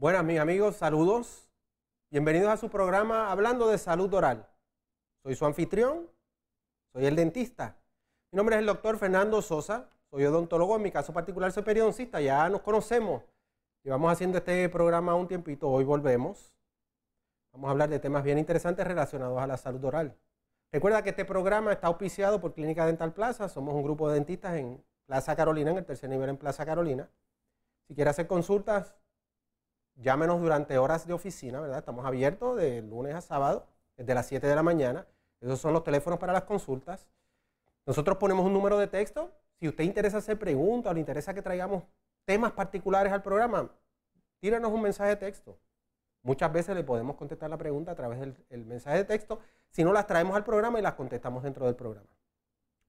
Buenas, mis amigos, saludos. Bienvenidos a su programa Hablando de Salud Oral. Soy su anfitrión, soy el dentista. Mi nombre es el doctor Fernando Sosa, soy odontólogo, en mi caso particular soy periodoncista, ya nos conocemos. Llevamos haciendo este programa un tiempito, hoy volvemos. Vamos a hablar de temas bien interesantes relacionados a la salud oral. Recuerda que este programa está auspiciado por Clínica Dental Plaza. Somos un grupo de dentistas en Plaza Carolina, en el tercer nivel en Plaza Carolina. Si quieres hacer consultas, Llámenos durante horas de oficina, ¿verdad? Estamos abiertos de lunes a sábado, desde las 7 de la mañana. Esos son los teléfonos para las consultas. Nosotros ponemos un número de texto. Si usted interesa hacer preguntas o le interesa que traigamos temas particulares al programa, tírenos un mensaje de texto. Muchas veces le podemos contestar la pregunta a través del mensaje de texto. Si no, las traemos al programa y las contestamos dentro del programa.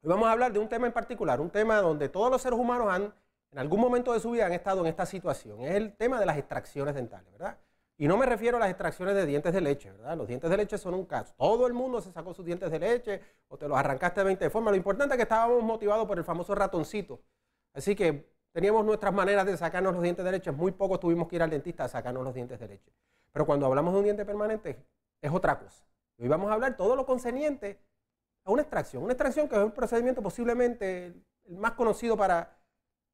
Hoy vamos a hablar de un tema en particular, un tema donde todos los seres humanos han en algún momento de su vida han estado en esta situación. Es el tema de las extracciones dentales, ¿verdad? Y no me refiero a las extracciones de dientes de leche, ¿verdad? Los dientes de leche son un caso. Todo el mundo se sacó sus dientes de leche o te los arrancaste de 20 de forma. Lo importante es que estábamos motivados por el famoso ratoncito. Así que teníamos nuestras maneras de sacarnos los dientes de leche. Muy poco tuvimos que ir al dentista a sacarnos los dientes de leche. Pero cuando hablamos de un diente permanente, es otra cosa. Hoy vamos a hablar todo lo concerniente a una extracción. Una extracción que es un procedimiento posiblemente el más conocido para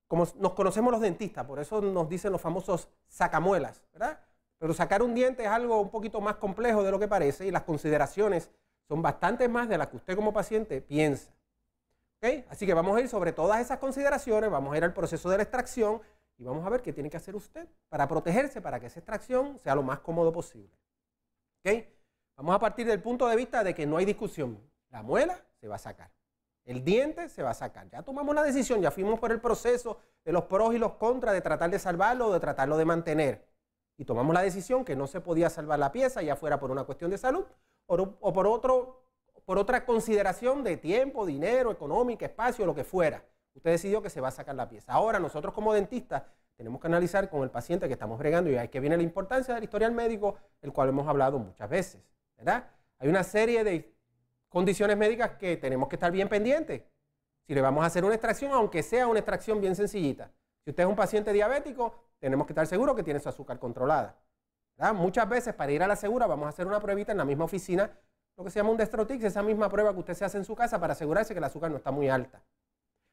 como nos conocemos los dentistas, por eso nos dicen los famosos sacamuelas, ¿verdad? Pero sacar un diente es algo un poquito más complejo de lo que parece y las consideraciones son bastantes más de las que usted como paciente piensa. ¿Ok? Así que vamos a ir sobre todas esas consideraciones, vamos a ir al proceso de la extracción y vamos a ver qué tiene que hacer usted para protegerse, para que esa extracción sea lo más cómodo posible. ¿Ok? Vamos a partir del punto de vista de que no hay discusión. La muela se va a sacar. El diente se va a sacar. Ya tomamos la decisión, ya fuimos por el proceso de los pros y los contras de tratar de salvarlo o de tratarlo de mantener. Y tomamos la decisión que no se podía salvar la pieza, ya fuera por una cuestión de salud o por, otro, por otra consideración de tiempo, dinero, económica, espacio, lo que fuera. Usted decidió que se va a sacar la pieza. Ahora nosotros como dentistas tenemos que analizar con el paciente que estamos bregando y ahí que viene la importancia del historial médico, el cual hemos hablado muchas veces. ¿verdad? Hay una serie de condiciones médicas que tenemos que estar bien pendientes. Si le vamos a hacer una extracción, aunque sea una extracción bien sencillita. Si usted es un paciente diabético, tenemos que estar seguros que tiene su azúcar controlada. Muchas veces para ir a la segura vamos a hacer una pruebita en la misma oficina, lo que se llama un destrotix, esa misma prueba que usted se hace en su casa para asegurarse que el azúcar no está muy alta.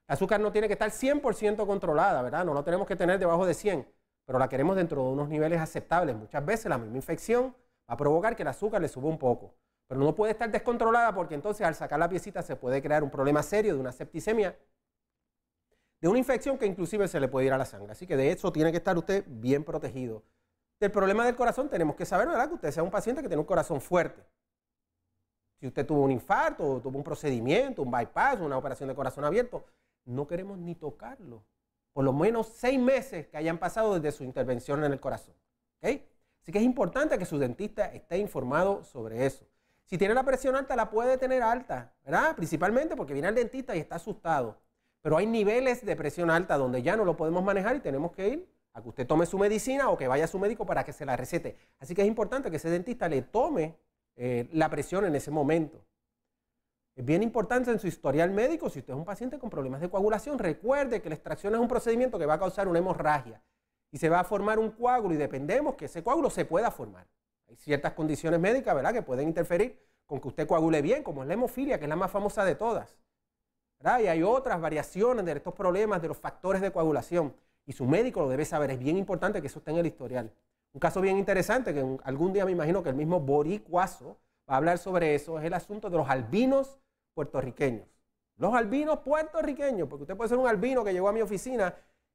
El azúcar no tiene que estar 100% controlada, ¿verdad? No lo tenemos que tener debajo de 100, pero la queremos dentro de unos niveles aceptables. Muchas veces la misma infección va a provocar que el azúcar le suba un poco. Pero no puede estar descontrolada porque entonces al sacar la piecita se puede crear un problema serio de una septicemia, de una infección que inclusive se le puede ir a la sangre. Así que de eso tiene que estar usted bien protegido. Del problema del corazón tenemos que saber, ¿verdad? Que usted sea un paciente que tiene un corazón fuerte. Si usted tuvo un infarto, o tuvo un procedimiento, un bypass, una operación de corazón abierto, no queremos ni tocarlo. Por lo menos seis meses que hayan pasado desde su intervención en el corazón. ¿okay? Así que es importante que su dentista esté informado sobre eso. Si tiene la presión alta, la puede tener alta, ¿verdad? Principalmente porque viene al dentista y está asustado. Pero hay niveles de presión alta donde ya no lo podemos manejar y tenemos que ir a que usted tome su medicina o que vaya a su médico para que se la recete. Así que es importante que ese dentista le tome eh, la presión en ese momento. Es bien importante en su historial médico, si usted es un paciente con problemas de coagulación, recuerde que la extracción es un procedimiento que va a causar una hemorragia y se va a formar un coágulo y dependemos que ese coágulo se pueda formar ciertas condiciones médicas, ¿verdad?, que pueden interferir con que usted coagule bien, como es la hemofilia, que es la más famosa de todas. Y hay otras variaciones de estos problemas, de los factores de coagulación. Y su médico lo debe saber. Es bien importante que eso esté en el historial. Un caso bien interesante, que algún día me imagino que el mismo Boricuazo va a hablar sobre eso, es el asunto de los albinos puertorriqueños. Los albinos puertorriqueños, porque usted puede ser un albino que llegó a mi oficina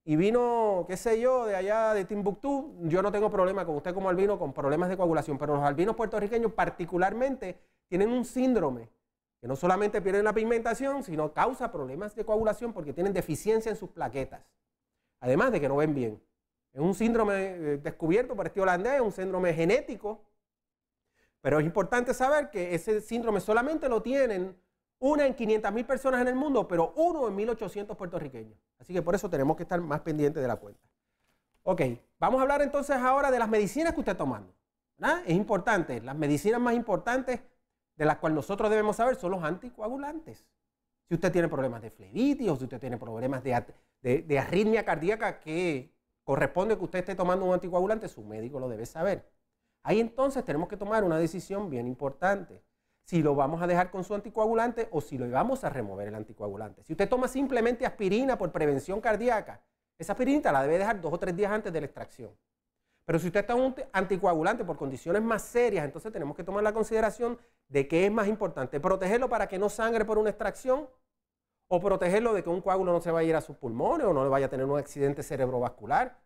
y vino, qué sé yo, de allá de Timbuktu, yo no tengo problema con usted como albino con problemas de coagulación, pero los albinos puertorriqueños particularmente tienen un síndrome que no solamente pierden la pigmentación, sino causa problemas de coagulación porque tienen deficiencia en sus plaquetas. Además de que no ven bien. Es un síndrome eh, descubierto por este holandés, es un síndrome genético, pero es importante saber que ese síndrome solamente lo tienen una en 500.000 personas en el mundo, pero uno en 1.800 puertorriqueños. Así que por eso tenemos que estar más pendientes de la cuenta. Ok, vamos a hablar entonces ahora de las medicinas que usted está tomando. Es importante, las medicinas más importantes de las cuales nosotros debemos saber son los anticoagulantes. Si usted tiene problemas de flebitis o si usted tiene problemas de, de arritmia cardíaca que corresponde que usted esté tomando un anticoagulante, su médico lo debe saber. Ahí entonces tenemos que tomar una decisión bien importante si lo vamos a dejar con su anticoagulante o si lo vamos a remover el anticoagulante. Si usted toma simplemente aspirina por prevención cardíaca, esa aspirina la debe dejar dos o tres días antes de la extracción. Pero si usted está un anticoagulante por condiciones más serias, entonces tenemos que tomar la consideración de qué es más importante protegerlo para que no sangre por una extracción o protegerlo de que un coágulo no se vaya a ir a sus pulmones o no le vaya a tener un accidente cerebrovascular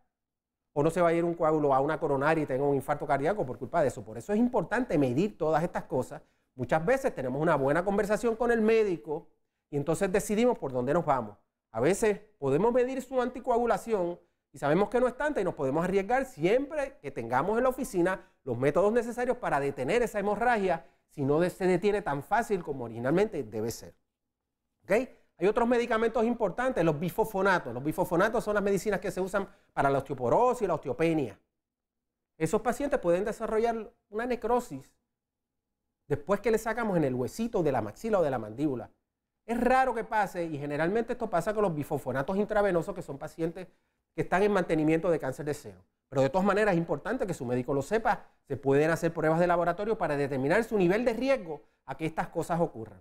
o no se vaya a ir un coágulo a una coronaria y tenga un infarto cardíaco por culpa de eso. Por eso es importante medir todas estas cosas Muchas veces tenemos una buena conversación con el médico y entonces decidimos por dónde nos vamos. A veces podemos medir su anticoagulación y sabemos que no es tanta y nos podemos arriesgar siempre que tengamos en la oficina los métodos necesarios para detener esa hemorragia si no se detiene tan fácil como originalmente debe ser. ¿Okay? Hay otros medicamentos importantes, los bifofonatos. Los bifofonatos son las medicinas que se usan para la osteoporosis y la osteopenia. Esos pacientes pueden desarrollar una necrosis Después que le sacamos en el huesito de la maxila o de la mandíbula. Es raro que pase, y generalmente esto pasa con los bifofonatos intravenosos, que son pacientes que están en mantenimiento de cáncer de seno. Pero de todas maneras es importante que su médico lo sepa. Se pueden hacer pruebas de laboratorio para determinar su nivel de riesgo a que estas cosas ocurran.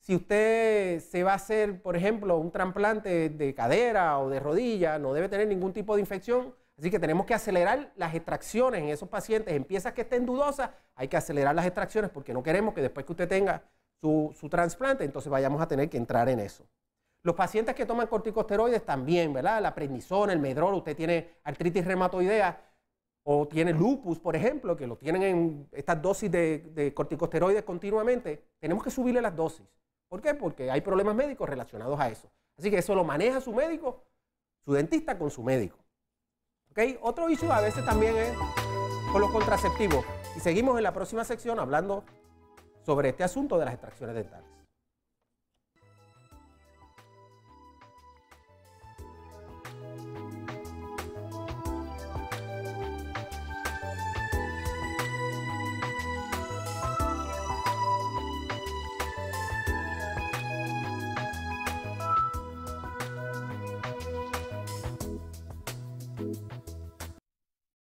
Si usted se va a hacer, por ejemplo, un trasplante de cadera o de rodilla, no debe tener ningún tipo de infección Así que tenemos que acelerar las extracciones en esos pacientes, en piezas que estén dudosas, hay que acelerar las extracciones porque no queremos que después que usted tenga su, trasplante, entonces vayamos a tener que entrar en eso. Los pacientes que toman corticosteroides también, ¿verdad? La prednisona, el medrol, usted tiene artritis reumatoidea o tiene lupus, por ejemplo, que lo tienen en estas dosis de, de corticosteroides continuamente, tenemos que subirle las dosis. ¿Por qué? Porque hay problemas médicos relacionados a eso. Así que eso lo maneja su médico, su dentista con su médico. Otro issue a veces también es con los contraceptivos. Y seguimos en la próxima sección hablando sobre este asunto de las extracciones dentales.